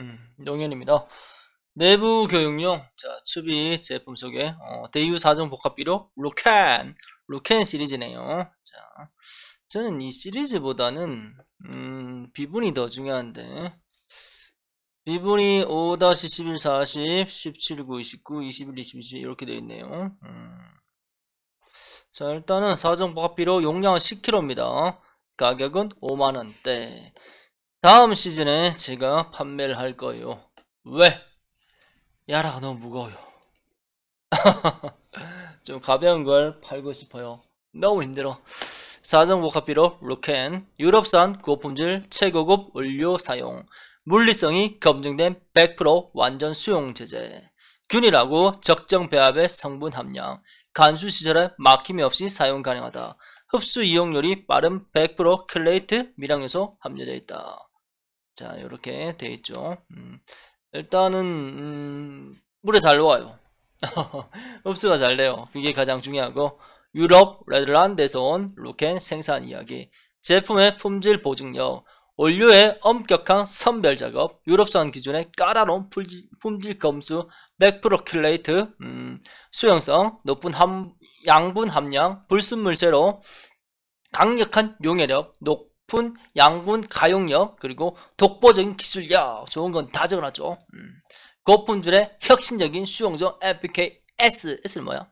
음, 용현입니다. 내부 교육용 자 추비 제품 소개 어, 대유 4종 복합비로 로켄 로켄 시리즈네요. 자 저는 이 시리즈보다는 음, 비분이 더 중요한데 비분이 5-11, 40, 17, 9, 29, 21, 22 이렇게 되어 있네요. 음. 자 일단은 4종 복합비로 용량은 10kg입니다. 가격은 5만원대 다음 시즌에 제가 판매를 할 거예요. 왜? 야라가 너무 무거워요. 좀 가벼운 걸 팔고 싶어요. 너무 힘들어. 사정 복합비로 루켄 유럽산 고품질 최고급 원료 사용, 물리성이 검증된 100% 완전 수용 제제, 균일하고 적정 배합의 성분 함량, 간수 시절에 막힘이 없이 사용 가능하다. 흡수 이용률이 빠른 100% 클레이트 미량요소 함유되어 있다. 자 이렇게 돼 있죠 음, 일단은 음, 물에 잘 녹아요 흡수가 잘 돼요 그게 가장 중요하고 유럽 레드란드에서 온 루켄 생산 이야기 제품의 품질 보증력 원료의 엄격한 선별 작업, 유럽산 기준의 까다로운 품질 검수, 100% 킬레이트, 음, 수용성, 높은 함, 양분 함량, 불순물세로 강력한 용해력, 높, 높은 양분 가용력 그리고 독보적인 기술력 좋은 건 다 적어놨죠 고품 음. 줄의 혁신적인 수용성 f k s s 뭐야?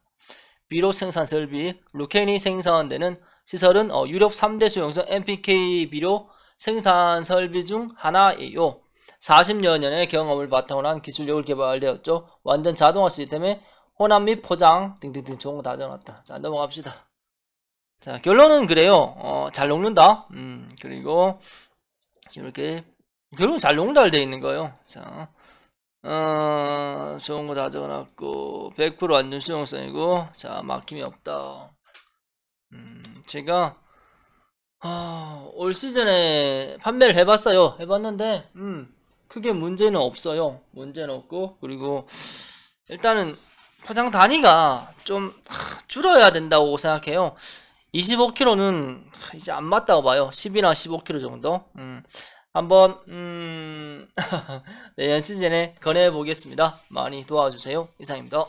비료 생산 설비 루케이 생산되는 시설은 어, 유럽 3대 수용성 MPK 비료 생산 설비 중 하나예요 40여 년의 경험을 바탕으로 한 기술력을 개발되었죠 완전 자동화 시스템에 혼합 및 포장 등등등 좋은 거다 적어놨다 자 넘어갑시다 자 결론은 그래요. 어, 잘 녹는다. 음, 그리고 이렇게 결론 잘 녹는다 돼 있는 거예요. 자, 어, 좋은 거 다 적어놨고 100%안전 수용성이고 자 막힘이 없다. 음, 제가 어, 올 시즌에 판매를 해봤어요. 해봤는데 음, 크게 문제는 없어요. 문제는 없고 그리고 일단은 포장 단위가 좀 줄어야 된다고 생각해요. 25kg는 이제 안 맞다고 봐요. 10이나 15kg 정도. 음, 한번 음, 내년 네, 시즌에 건해 보겠습니다. 많이 도와주세요. 이상입니다.